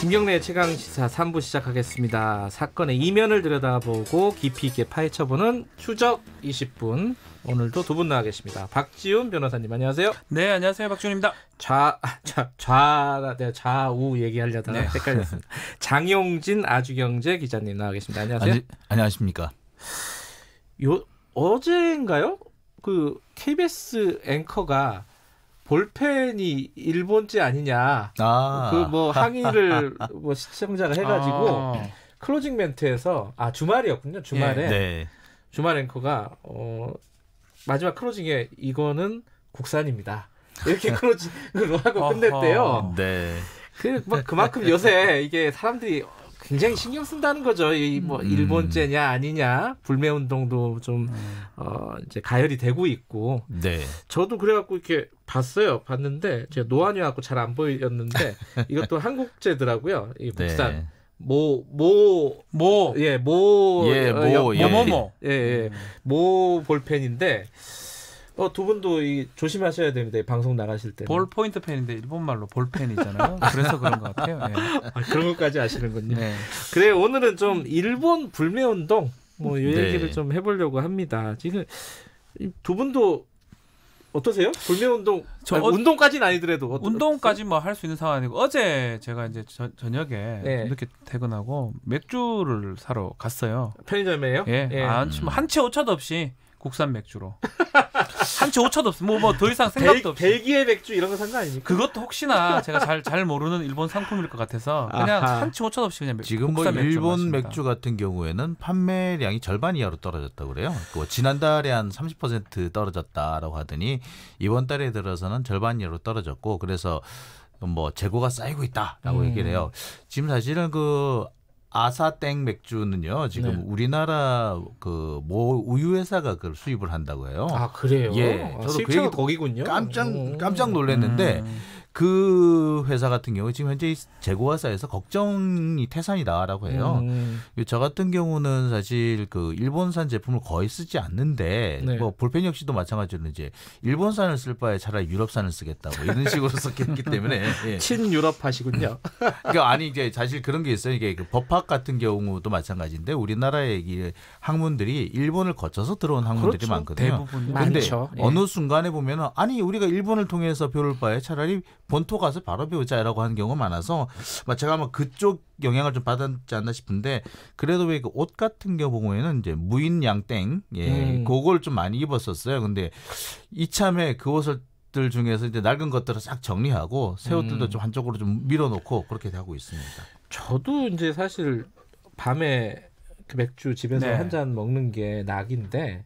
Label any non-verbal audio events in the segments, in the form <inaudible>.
김경래 최강 시사 3부 시작하겠습니다. 사건의 이면을 들여다보고 깊이 있게 파헤쳐보는 추적 20분. 오늘도 두 분 나와 계십니다. 박지훈 변호사님 안녕하세요. 네 안녕하세요 박지훈입니다. 좌좌좌 네, 좌우 얘기하려다가 네. 헷갈렸습니다. <laughs> 장용진 아주경제 기자님 나와 계십니다. 안녕하세요. 아니, 안녕하십니까. 요 어제인가요? 그 KBS 앵커가 볼펜이 일본지 아니냐. 아. 그뭐 항의를 <laughs> 뭐 시청자가 해가지고 아. 클로징 멘트에서 아 주말이었군요. 주말에 예. 네. 주말 앵커가 어, 마지막 클로징에 이거는 국산입니다. 이렇게 <laughs> 클로징을 하고 끝냈대요. 네. 그, 그만큼 요새 이게 사람들이 굉장히 신경 쓴다는 거죠. 이뭐 음. 일본제냐 아니냐 불매 운동도 좀 음. 어, 이제 가열이 되고 있고. 네. 저도 그래갖고 이렇게 봤어요. 봤는데 제가 노안이갖고 잘 안 보였는데 <laughs> 이것도 한국제더라고요. 이 국산. 네. 모, 모, 모, 예, 모, 예, 모, 어, 모, 모, 모, 예, 예, 모 볼펜인데 어, 두 분도 이, 조심하셔야 됩니다. 방송 나가실 때. 볼 포인트 펜인데 일본 말로 볼펜이잖아요. 그래서 그런 것 같아요. 네. <laughs> 아, 그런 것까지 아시는군요. 네. 그래 오늘은 좀 일본 불매 운동 뭐이 네. 얘기를 네. 좀 해보려고 합니다. 지금 두 분도 어떠세요? 불매 운동 저 아니, 어, 운동까지는 아니더라도 어 운동까지 뭐 할 수 있는 상황 아니고 어제 제가 이제 저, 저녁에 네. 이렇게 퇴근하고 맥주를 사러 갔어요. 편의점에요? 예, 예. 아, 음. 한치 오차도 없이 국산 맥주로. 한치 <laughs> 오차도 없어. 뭐뭐더 이상 생각도 없어. 벨기에 맥주 이런 거 산 거 아닙니까? 그것도 혹시나 제가 잘 잘 모르는 일본 상품일 것 같아서 그냥 아하. 한치 오차도 없이 그냥 맥, 지금 뭐 일본 맥주 같은 경우에는 판매량이 절반 이하로 떨어졌다 그래요. 뭐 지난달에 한 30% 떨어졌다라고 하더니 이번 달에 들어서는 절반 이하로 떨어졌고 그래서 뭐 재고가 쌓이고 있다라고 음. 얘기를 해요. 지금 사실은 그 아사땡 맥주는요 지금 네. 우리나라 그모 우유 회사가 그걸 수입을 한다고 해요. 아 그래요? 예, 아, 저도 그 얘기 거기군요. 깜짝 음. 깜짝 놀랐는데 음. 그 회사 같은 경우 지금 현재 재고화사에서 걱정이 태산이다라고 해요. 음. 저 같은 경우는 사실 그 일본산 제품을 거의 쓰지 않는데 네. 뭐 볼펜 역시도 마찬가지로 이제 일본산을 쓸 바에 차라리 유럽산을 쓰겠다 뭐 이런 식으로 <laughs> 썼기 때문에 예. 친유럽하시군요. 음. 그러니까 아니 이제 사실 그런 게 있어요. 이게 그 법학 같은 경우도 마찬가지인데 우리나라의 학문들이 일본을 거쳐서 들어온 학문들이 그렇죠. 많거든요. 대부분 많죠. 근데 예. 어느 순간에 보면은 아니 우리가 일본을 통해서 배울 바에 차라리 본토 가서 바로 배우자라고 하는 경우가 많아서 제가 아마 그쪽 영향을 좀 받았지 않나 싶은데 그래도 왜 그 옷 같은 경우에는 이제 무인 양땡 예 음. 그걸 좀 많이 입었었어요. 근데 이참에 그 옷을 들 중에서 이제 낡은 것들을 싹 정리하고 새 옷들도 음. 좀 한쪽으로 좀 밀어놓고 그렇게 하고 있습니다. 저도 이제 사실 밤에 그 맥주 집에서 네. 한잔 먹는 게 낙인데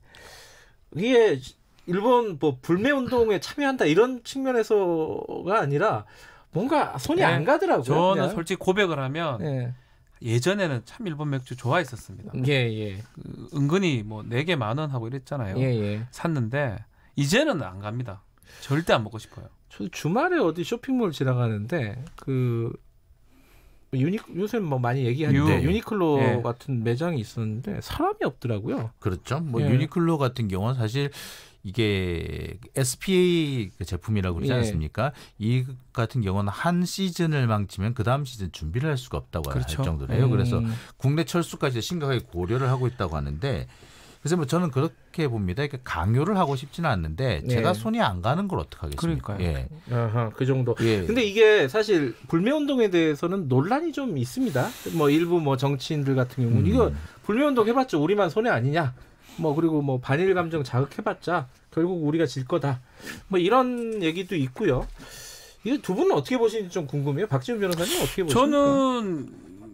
이게 일본 뭐 불매 운동에 참여한다 이런 측면에서가 아니라 뭔가 손이 네. 안 가더라고요. 저는 그냥. 솔직히 고백을 하면 네. 예전에는 참 일본 맥주 좋아했었습니다. 예, 예. 그, 은근히 뭐 네 개만 원 하고 이랬잖아요. 예, 예. 샀는데 이제는 안 갑니다. 절대 안 먹고 싶어요. 저 주말에 어디 쇼핑몰 지나가는데 그 유니 요새 뭐 많이 얘기하는데 유, 니클로 예. 같은 매장이 있었는데 사람이 없더라고요. 그렇죠. 뭐 예. 유니클로 같은 경우는 사실 이게 SPA 그 제품이라고 그러지 예. 않습니까? 이 같은 경우는 한 시즌을 망치면 그 다음 시즌 준비를 할 수가 없다고 그렇죠. 할정도네요 음. 그래서 국내 철수까지 심각하게 고려를 하고 있다고 하는데 그래서 뭐 저는 그렇게 봅니다. 이니까 그러니까 강요를 하고 싶지는 않는데 제가 예. 손이 안 가는 걸 어떻게 하겠습니까? 그러니까요. 예. 아하, 그 정도. 예. 근데 이게 사실 불매 운동에 대해서는 논란이 좀 있습니다. 뭐 일부 뭐 정치인들 같은 경우는 음. 이거 불매 운동 해봤자 우리만 손해 아니냐? 뭐 그리고 뭐 반일 감정 자극해봤자 결국 우리가 질 거다. 뭐 이런 얘기도 있고요. 이 두 분은 어떻게 보시는지 좀 궁금해요. 박지훈 변호사님 어떻게 보십니까? 저는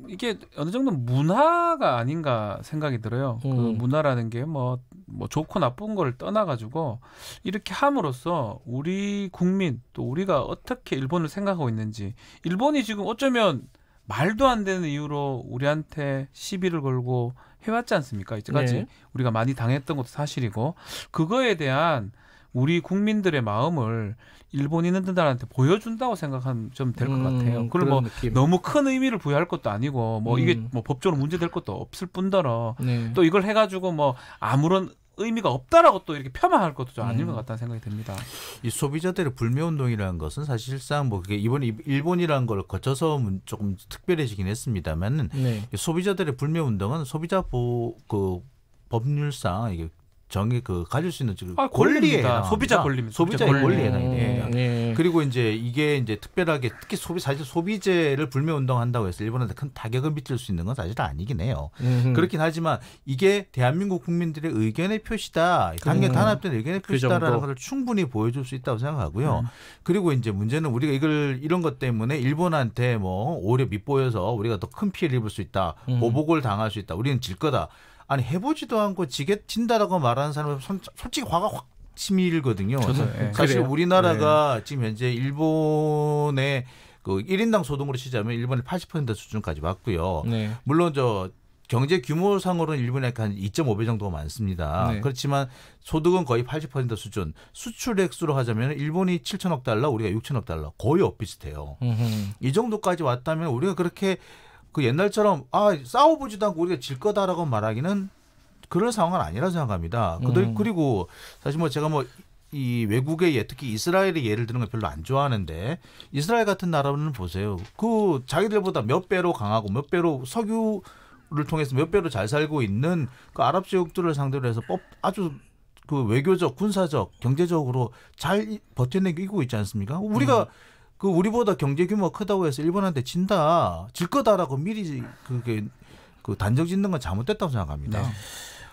이게 어느 정도 문화가 아닌가 생각이 들어요. 그 음. 그 문화라는 게 뭐 뭐 좋고 나쁜 거를 떠나가지고 이렇게 함으로써 우리 국민 또 우리가 어떻게 일본을 생각하고 있는지 일본이 지금 어쩌면 말도 안 되는 이유로 우리한테 시비를 걸고 해왔지 않습니까? 이제까지 네. 우리가 많이 당했던 것도 사실이고 그거에 대한 우리 국민들의 마음을 일본 인들한테 보여준다고 생각하면 좀 될것 음, 같아요. 음, 그걸 뭐 느낌. 너무 큰 의미를 부여할 것도 아니고 뭐 음. 이게 뭐 법적으로 문제될 것도 없을 뿐더러 네. 또 이걸 해가지고 뭐 아무런 의미가 없다라고 또 이렇게 폄하할 것도 좀 아닌 음. 것 같다는 생각이 듭니다. 이 소비자들의 불매 운동이라는 것은 사실상 뭐 그게 이번 일본이라는 걸 거쳐서 조금 특별해지긴 했습니다만은 네. 소비자들의 불매 운동은 소비자 보그 법률상 이게 정의 그 가질 수 있는 지금 아, 권리에 해당합니다. 소비자 권리입니다. 소비자 권리. 에 해당됩니다. 음, 네. 그리고 이제 이게 이제 특별하게 특히 소비 사실 소비재를 불매 운동한다고 해서 일본한테 큰 타격을 미칠 수 있는 건 사실 아니긴 해요. 음흠. 그렇긴 하지만 이게 대한민국 국민들의 의견의 표시다. 단계 음. 단합된 의견의 그 표시다라는 그 것을 충분히 보여줄 수 있다고 생각하고요. 음. 그리고 이제 문제는 우리가 이걸 이런 것 때문에 일본한테 뭐 오히려 밑보여서 우리가 더 큰 피해를 입을 수 있다. 음. 보복을 당할 수 있다. 우리는 질 거다. 아니 해보지도 않고 지게 진다라고 말하는 사람은 솔직히 화가 확 치밀거든요. 네. 사실 그래요. 우리나라가 네. 지금 현재 일본의 그 1인당 소득으로 치자면 일본의 80% 수준까지 왔고요. 네. 물론 저 경제 규모상으로는 일본에 한 2.5배 정도가 많습니다. 네. 그렇지만 소득은 거의 80% 수준. 수출액수로 하자면 일본이 7천억 달러, 우리가 6천억 달러. 거의 엇비슷해요. 음흠. 이 정도까지 왔다면 우리가 그렇게 그 옛날처럼 아 싸워보지도 않고 우리가 질 거다라고 말하기는 그럴 상황은 아니라 생각합니다. 음. 그리고 사실 뭐 제가 뭐 이 외국의 예, 특히 이스라엘의 예를 드는 걸 별로 안 좋아하는데 이스라엘 같은 나라는 보세요. 그 자기들보다 몇 배로 강하고 몇 배로 석유를 통해서 몇 배로 잘 살고 있는 그 아랍 지역들을 상대로 해서 아주 그 외교적, 군사적, 경제적으로 잘 버텨내고 있지 않습니까? 우리가 음. 그 우리보다 경제 규모가 크다고 해서 일본한테 진다 질 거다라고 미리 그게 그 단정 짓는 건 잘못됐다고 생각합니다. 네.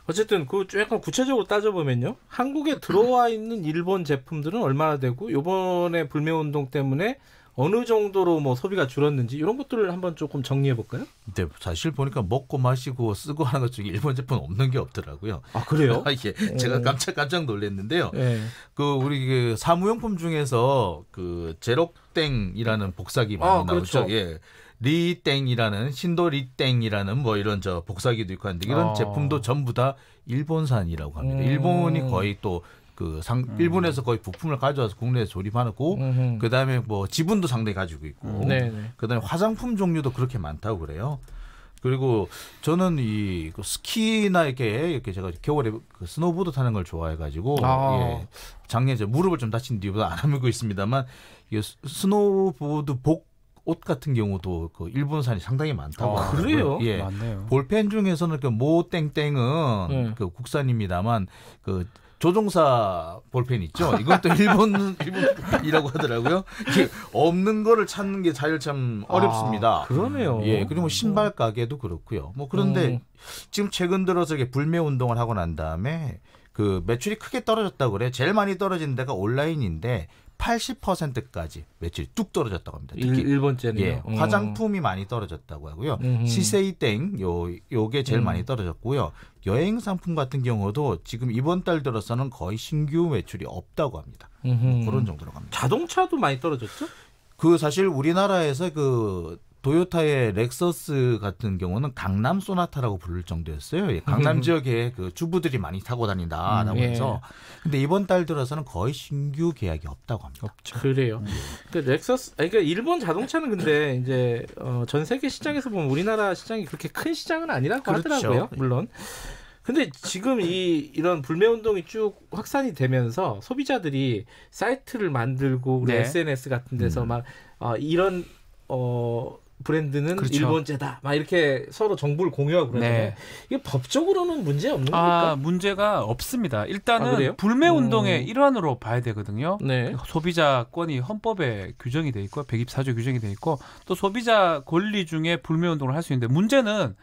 어쨌든 그 약간 구체적으로 따져보면요, 한국에 들어와 있는 일본 제품들은 얼마나 되고 요번에 불매 운동 때문에 어느 정도로 뭐 소비가 줄었는지 이런 것들을 한번 조금 정리해 볼까요? 네, 사실 보니까 먹고 마시고 쓰고 하는 것 중에 일본 제품 없는 게 없더라고요. 아 그래요? <laughs> 아, 예, 네. 제가 어. 깜짝 깜짝 놀랐는데요. 네. 그 우리 그 사무용품 중에서 그 제록땡이라는 복사기 많이 아, 나오죠. 그렇죠. 예. 리땡이라는 신도리땡이라는 뭐 이런 저 복사기도 있고 하는데 이런 아. 제품도 전부 다 일본산이라고 합니다. 음. 일본이 거의 또그 상, 음. 일본에서 거의 부품을 가져와서 국내에 조립하고 그다음에 뭐 지분도 상당히 가지고 있고 음, 네, 네. 그다음에 화장품 종류도 그렇게 많다고 그래요. 그리고 저는 이 그 스키나 이렇게 이렇게 제가 겨울에 그 스노보드 타는 걸 좋아해가지고 아. 예, 작년에 제 무릎을 좀 다친 뒤보다 안 하고 있습니다만 이게 스노보드 복 옷 같은 경우도 그 일본산이 상당히 많다고 아, 그래요? 예, 맞네요. 볼펜 중에서는 그 모 땡땡은 네. 그 국산입니다만 그 조종사 볼펜 있죠. 이건 또 일본 <laughs> 일본이라고 하더라고요. 없는 거를 찾는 게 사실 참 어렵습니다. 아, 그러네요. 예, 그리고 뭐 신발 가게도 그렇고요. 뭐 그런데 음. 지금 최근 들어서 이게 불매 운동을 하고 난 다음에 그 매출이 크게 떨어졌다고 그래. 제일 많이 떨어진 데가 온라인인데 80%까지 매출이 뚝 떨어졌다고 합니다. 특히 일, 번째는 예, 어. 화장품이 많이 떨어졌다고 하고요. 시세이땡 요 요게 제일 음. 많이 떨어졌고요. 여행 상품 같은 경우도 지금 이번 달 들어서는 거의 신규 매출이 없다고 합니다. 뭐 음흠. 그런 정도로 갑니다. 자동차도 많이 떨어졌죠? 그 사실 우리나라에서 그 도요타의 렉서스 같은 경우는 강남 소나타라고 부를 정도였어요. 예, 강남 음. 지역에 그 주부들이 많이 타고 다닌다라고 음, 예. 해서 근데 이번 달 들어서는 거의 신규 계약이 없다고 합니다. 없죠. 그래요. 음. 그 렉서스 그러니까 일본 자동차는 근데 이제 어, 전 세계 시장에서 보면 우리나라 시장이 그렇게 큰 시장은 아니라고 그렇죠. 하더라고요. 예. 물론. 근데 지금 이 이런 불매 운동이 쭉 확산이 되면서 소비자들이 사이트를 만들고 네. SNS 같은 데서 음. 막 어, 이런 어 브랜드는 그렇죠. 일본제다. 막 이렇게 서로 정보를 공유하고 그러잖아요. 네. 이게 법적으로는 문제 없는 아, 겁니까? 문제가 없습니다. 아, 일단은 아, 불매 운동의 음. 일환으로 봐야 되거든요. 네. 소비자권이 헌법에 규정이 돼 있고 124조 규정이 돼 있고 또 소비자 권리 중에 불매 운동을 할 수 있는데 문제는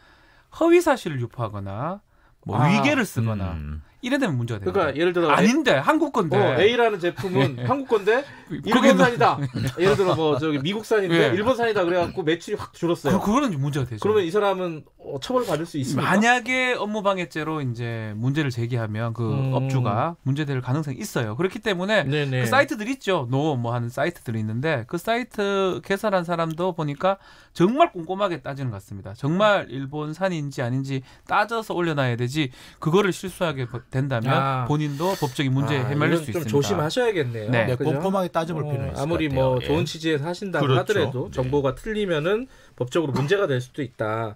허위 사실을 유포하거나 뭐 아, 위계를 쓰거나 음. 이래 되면 문제가 돼요. 그러니까 예를 들어 아닌데 한국 건데 어, A라는 제품은 <laughs> 예. 한국 건데 일본산이다. <laughs> 예를 들어 뭐 저기 미국산인데 예. 일본산이다 그래갖고 매출이 확 줄었어요. 그, 거는 문제가 되죠. 그러면 이 사람은 어, 처벌을 받을 수 있습니다. 만약에 업무방해죄로 이제 문제를 제기하면 그 음... 업주가 문제될 가능성이 있어요. 그렇기 때문에 네네. 네. 그 사이트들 있죠. 노 뭐 하는 사이트들이 있는데 그 사이트 개설한 사람도 보니까 정말 꼼꼼하게 따지는 것 같습니다. 정말 일본산인지 아닌지 따져서 올려놔야 되지 그거를 실수하게 된다면 아. 본인도 법적인 문제에 아, 헤맬릴 수좀 있습니다. 조심하셔야겠네요. 네, 네 꼼꼼하게 따져볼 어, 필요는 있을 아무리 것 뭐 같아요. 뭐 좋은 예. 취지에서 하신다고 그렇죠. 하더라도 네. 정보가 네. 틀리면은 법적으로 문제가 될 수도 있다.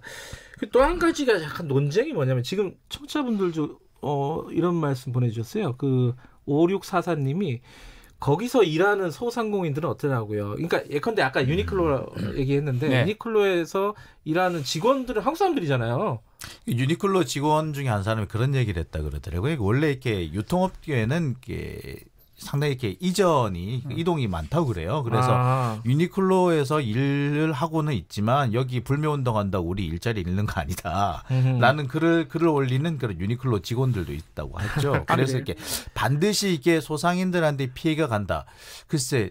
그 또한 가지가 약간 논쟁이 뭐냐면 지금 청취자분들 어, 이런 말씀 보내주셨어요. 그 5644님이 거기서 일하는 소상공인들은 어떠냐고요. 그러니까 예컨대 아까 유니클로 음. 얘기했는데 네. 유니클로에서 일하는 직원들은 한국 사람들이잖아요. 유니클로 직원 중에 한 사람이 그런 얘기를 했다 그러더라고요. 원래 이렇게 유통업계에는 이렇게 상당히 이렇게 이전이 음. 이동이 많다고 그래요. 그래서 아. 유니클로에서 일을 하고는 있지만 여기 불매 운동한다고 우리 일자리 잃는 거 아니다. 라는 글을 글을 올리는 그런 유니클로 직원들도 있다고 했죠. <laughs> 아, 그래서 아, 이렇게 반드시 이게 소상인들한테 피해가 간다. 글쎄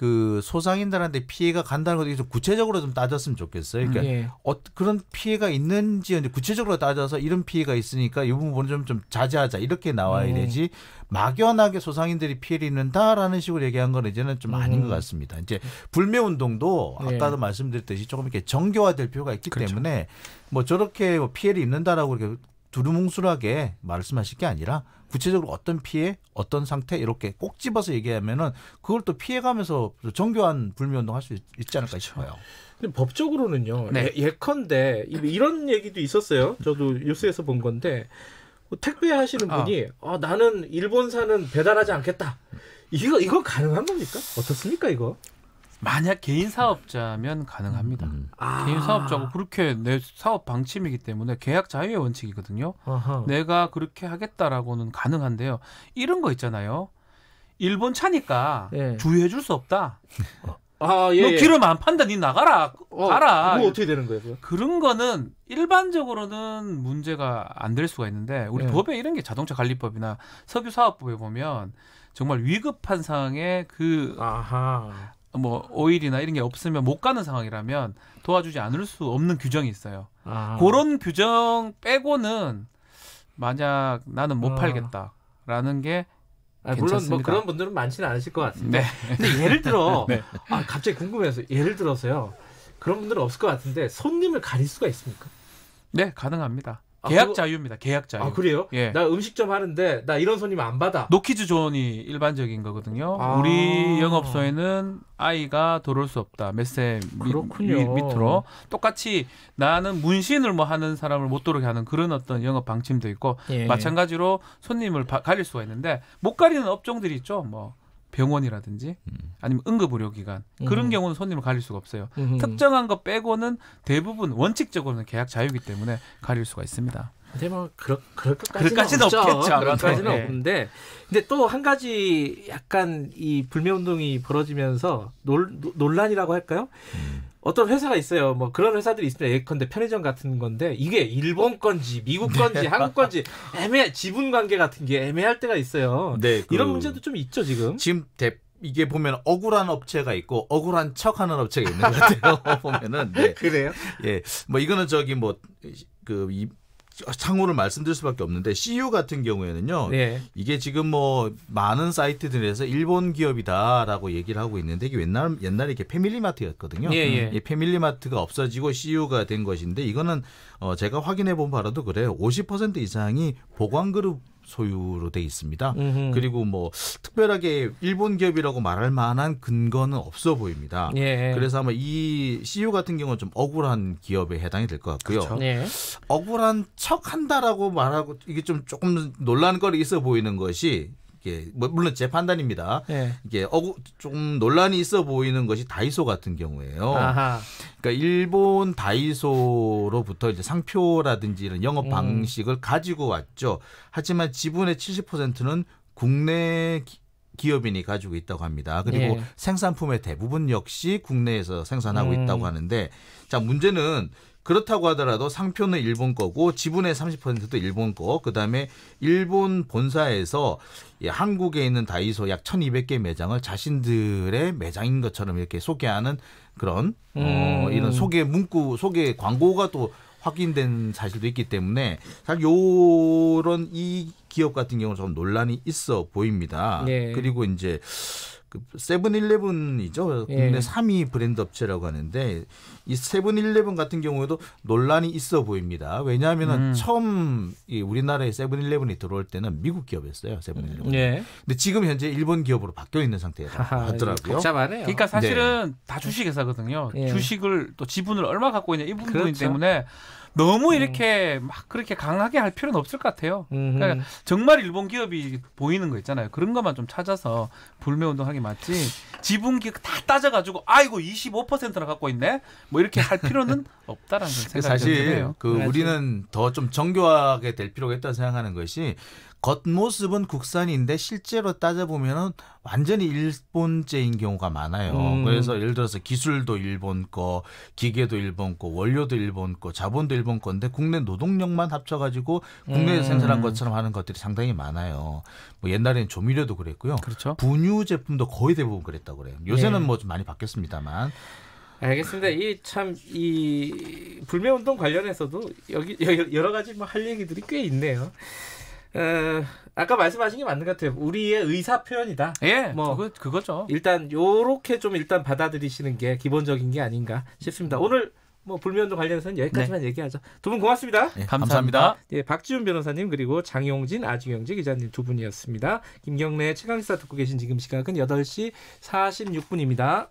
그 소상인들한테 피해가 간다는 것에 대해 구체적으로 좀 따졌으면 좋겠어요. 그러니까 음, 예. 어, 그런 피해가 있는지 구체적으로 따져서 이런 피해가 있으니까 이 부분을 좀, 좀 자제하자 이렇게 나와야 네. 되지 막연하게 소상인들이 피해를 입는다라는 식으로 얘기한 건 이제는 좀 아닌 것 음. 같습니다. 이제 불매 운동도 네. 아까도 말씀드렸듯이 조금 이렇게 정교화될 필요가 있기 그렇죠. 때문에 뭐 저렇게 뭐 피해를 입는다라고 이렇게 두루뭉술하게 말씀하실 게 아니라 구체적으로 어떤 피해, 어떤 상태 이렇게 꼭 집어서 얘기하면은 그걸 또 피해가면서 정교한 불매운동 할수 있지 않을까 그렇죠. 싶어요. 근데 법적으로는요. 네. 예, 컨대 이런 얘기도 있었어요. 저도 뉴스에서 본 건데 뭐 택배 하시는 아. 분이 아. 어, 나는 일본산은 배달하지 않겠다. 이거 이거 가능한 겁니까? 어떻습니까 이거? 만약 개인 사업자면 가능합니다. 음, 음, 음. 아. 개인 사업자고 그렇게 내 사업 방침이기 때문에 계약 자유의 원칙이거든요. 어허. 내가 그렇게 하겠다라고는 가능한데요. 이런 거 있잖아요. 일본 차니까 예. 주의해줄 수 없다. 어. 아, 예, 너 예. 기름 안 판다, 니 나가라, 어, 가라. 그 어떻게 되는 거예요? 그런 거는 일반적으로는 문제가 안 될 수가 있는데 우리 예. 법에 이런 게 자동차 관리법이나 석유사업법에 보면 정말 위급한 상황에 그 아하. 뭐 오일이나 이런 게 없으면 못 가는 상황이라면 도와주지 않을 수 없는 규정이 있어요. 아. 그런 규정 빼고는 만약 나는 못 아. 팔겠다라는 게 아, 물론 뭐 그런 분들은 많지는 않으실 것 같습니다. 네. 근데 예를 들어 <laughs> 네. 아 갑자기 궁금해서 예를 들어서요 그런 분들은 없을 것 같은데 손님을 가릴 수가 있습니까? 네 가능합니다. 아, 계약 자유입니다. 계약 자유. 아 그래요? 예. 나 음식점 하는데 나 이런 손님 안 받아. 노키즈 존이 일반적인 거거든요. 아... 우리 영업소에는 아이가 들어올 수 없다. 몇세 밑으로 똑같이 나는 문신을 뭐 하는 사람을 못 들어오게 하는 그런 어떤 영업 방침도 있고 예. 마찬가지로 손님을 가릴 수가 있는데 못 가리는 업종들이 있죠. 뭐 병원이라든지 음. 아니면 응급의료기관 그런 음. 경우는 손님을 가릴 수가 없어요. 음흠. 특정한 거 빼고는 대부분 원칙적으로는 계약 자유이기 때문에 가릴 수가 있습니다. 근데 뭐 그럴 그럴 것까지는 없죠. 없겠죠. 그럴까지는 네. 없는데 근데 또 한 가지 약간 이 불매 운동이 벌어지면서 놀, 논란이라고 할까요? 음. 어떤 회사가 있어요. 뭐 그런 회사들이 있습니다. 예컨대 편의점 같은 건데 이게 일본 건지 미국 건지 네. 한국 건지 애매 지분 관계 같은 게 애매할 때가 있어요. 네, 그... 이런 문제도 좀 있죠 지금. 지금 대, 이게 보면 억울한 업체가 있고 억울한 척하는 업체가 있는 것 같아요. <laughs> 보면은 네. 그래요? 예, 뭐 이거는 저기 뭐그 상호를 말씀드릴 수밖에 없는데 CU 같은 경우에는요. 네. 이게 지금 뭐 많은 사이트들에서 일본 기업이다라고 얘기를 하고 있는데 이게 옛날 옛날에 이게 패밀리마트였거든요. 예, 예. 이 패밀리마트가 없어지고 CU가 된 것인데 이거는 어 제가 확인해 본 바로도 그래요. 50% 이상이 보광 그룹 소유로 돼 있습니다. 음흠. 그리고 뭐 특별하게 일본 기업이라고 말할 만한 근거는 없어 보입니다. 예. 그래서 아마 이 CEO 같은 경우는 좀 억울한 기업에 해당이 될 것 같고요. 예. 억울한 척 한다라고 말하고 이게 좀 조금 논란거리 있어 보이는 것이 이게 뭐 물론 제 판단입니다. 네. 이게 어구 좀 논란이 있어 보이는 것이 다이소 같은 경우에요. 아하. 그러니까 일본 다이소로부터 이제 상표라든지 이런 영업 음. 방식을 음. 가지고 왔죠. 하지만 지분의 70%는 국내 기업인이 가지고 있다고 합니다. 그리고 예. 생산품의 대부분 역시 국내에서 생산하고 음. 있다고 하는데 자 문제는 그렇다고 하더라도 상표는 일본 거고 지분의 30%도 일본 거. 그다음에 일본 본사에서 한국에 있는 다이소 약 1,200개 매장을 자신들의 매장인 것처럼 이렇게 소개하는 그런 어, 음. 어, 이런 소개 문구, 소개 광고가 또 확인된 사실도 있기 때문에 사실 요런 이 기업 같은 경우는 좀 논란이 있어 보입니다. 네. 그리고 이제 그 세븐일레븐이죠. 국내 예. 3위 브랜드 업체라고 하는데 이 세븐일레븐 같은 경우에도 논란이 있어 보입니다. 왜냐하면 음. 처음 이 우리나라에 세븐일레븐이 들어올 때는 미국 기업이었어요. 세븐일레븐. 예. 근데 지금 현재 일본 기업으로 바뀌어 있는 상태라 하더라고요. 복잡하네요. 그러니까 사실은 네. 다 주식 회사거든요. 예. 주식을 또 지분을 얼마 갖고 있냐 이 부분 그렇죠. 때문에 너무 음. 이렇게 음. 막 그렇게 강하게 할 필요는 없을 것 같아요. 그러니까 정말 일본 기업이 보이는 거 있잖아요. 그런 것만 좀 찾아서 불매 운동하기 맞지. 지분 기업 다 따져가지고 아이고 25%나 갖고 있네. 뭐 이렇게 할 <laughs> 필요는 없다라는 생각이 사실 그 그래야지. 네, 우리는 더 좀 정교하게 될 필요가 있다고 생각하는 것이 겉모습은 국산인데 실제로 따져보면은 완전히 일본제인 경우가 많아요. 음. 그래서 예를 들어서 기술도 일본 거, 기계도 일본 거, 원료도 일본 거, 자본도 일본 건데 국내 노동력만 합쳐가지고 국내에서 음. 생산한 것처럼 하는 것들이 상당히 많아요. 뭐 옛날에는 조미료도 그랬고요. 그렇죠. 분유 제품도 거의 대부분 그랬다고 그래요. 요새는 네. 뭐좀 많이 바뀌었습니다만. 알겠습니다. 이 참 이 불매 운동 관련해서도 여기 여러 가지 뭐 할 얘기들이 꽤 있네요. 어, 아까 말씀하신 게 맞는 것 같아요. 우리의 의사 표현이다. 예, 뭐 그거, 그거죠. 일단 요렇게 좀 일단 받아들이시는 게 기본적인 게 아닌가 싶습니다. 오늘 뭐불매 운동 관련해서는 여기까지만 네. 얘기하죠. 두 분 고맙습니다. 네, 감사합니다. 감사합니다. 예, 박지훈 변호사님 그리고 장용진, 아중영지 기자님 두 분이었습니다. 김경래 최강시사 듣고 계신 지금 시각은 8시 46분입니다.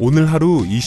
오늘 하루 이슈